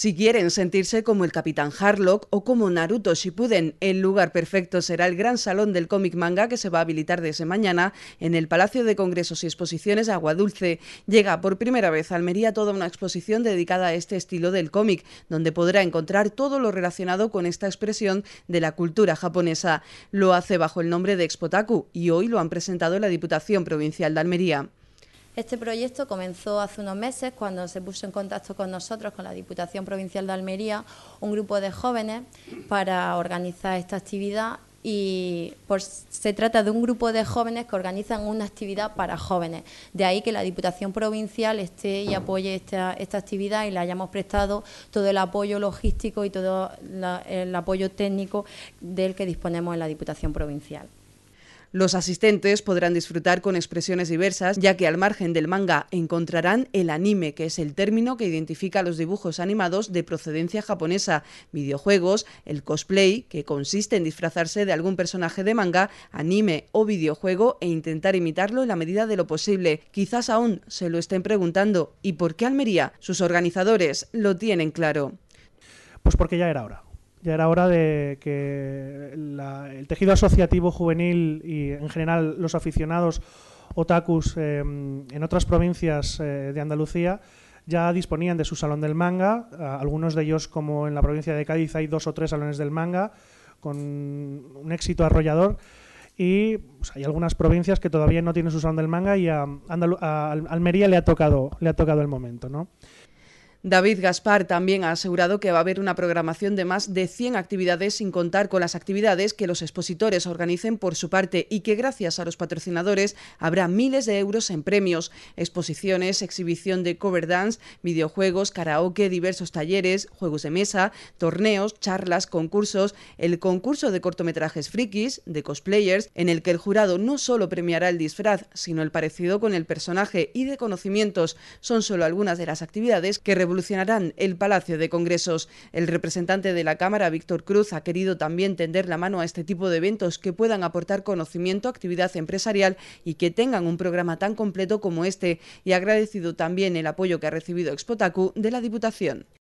Si quieren sentirse como el Capitán Harlock o como Naruto Shippuden, el lugar perfecto será el gran salón del cómic manga que se va a habilitar desde mañana en el Palacio de Congresos y Exposiciones Agua Dulce. Llega por primera vez a Almería toda una exposición dedicada a este estilo del cómic, donde podrá encontrar todo lo relacionado con esta expresión de la cultura japonesa. Lo hace bajo el nombre de Expotaku y hoy lo han presentado la Diputación Provincial de Almería. Este proyecto comenzó hace unos meses cuando se puso en contacto con nosotros, con la Diputación Provincial de Almería, un grupo de jóvenes para organizar esta actividad y se trata de un grupo de jóvenes que organizan una actividad para jóvenes. De ahí que la Diputación Provincial esté y apoye esta, actividad y le hayamos prestado todo el apoyo logístico y todo el apoyo técnico del que disponemos en la Diputación Provincial. Los asistentes podrán disfrutar con expresiones diversas, ya que al margen del manga encontrarán el anime, que es el término que identifica los dibujos animados de procedencia japonesa, videojuegos, el cosplay, que consiste en disfrazarse de algún personaje de manga, anime o videojuego e intentar imitarlo en la medida de lo posible. Quizás aún se lo estén preguntando, ¿y por qué Almería? Sus organizadores lo tienen claro. Pues porque ya era hora ya era hora de que el tejido asociativo juvenil y en general los aficionados otakus em, en otras provincias eh, de Andalucía ya disponían de su salón del manga, algunos de ellos como en la provincia de Cádiz hay dos o tres salones del manga con un éxito arrollador y pues, hay algunas provincias que todavía no tienen su salón del manga y a, a Almería le ha tocado le ha tocado el momento, ¿no? David Gaspar también ha asegurado que va a haber una programación de más de 100 actividades sin contar con las actividades que los expositores organicen por su parte y que gracias a los patrocinadores habrá miles de euros en premios, exposiciones, exhibición de cover dance, videojuegos, karaoke, diversos talleres, juegos de mesa, torneos, charlas, concursos, el concurso de cortometrajes frikis, de cosplayers, en el que el jurado no solo premiará el disfraz, sino el parecido con el personaje y de conocimientos. Son solo algunas de las actividades que revolucionarán el Palacio de Congresos. El representante de la Cámara, Víctor Cruz, ha querido también tender la mano a este tipo de eventos que puedan aportar conocimiento, actividad empresarial y que tengan un programa tan completo como este y ha agradecido también el apoyo que ha recibido Expotacu de la Diputación.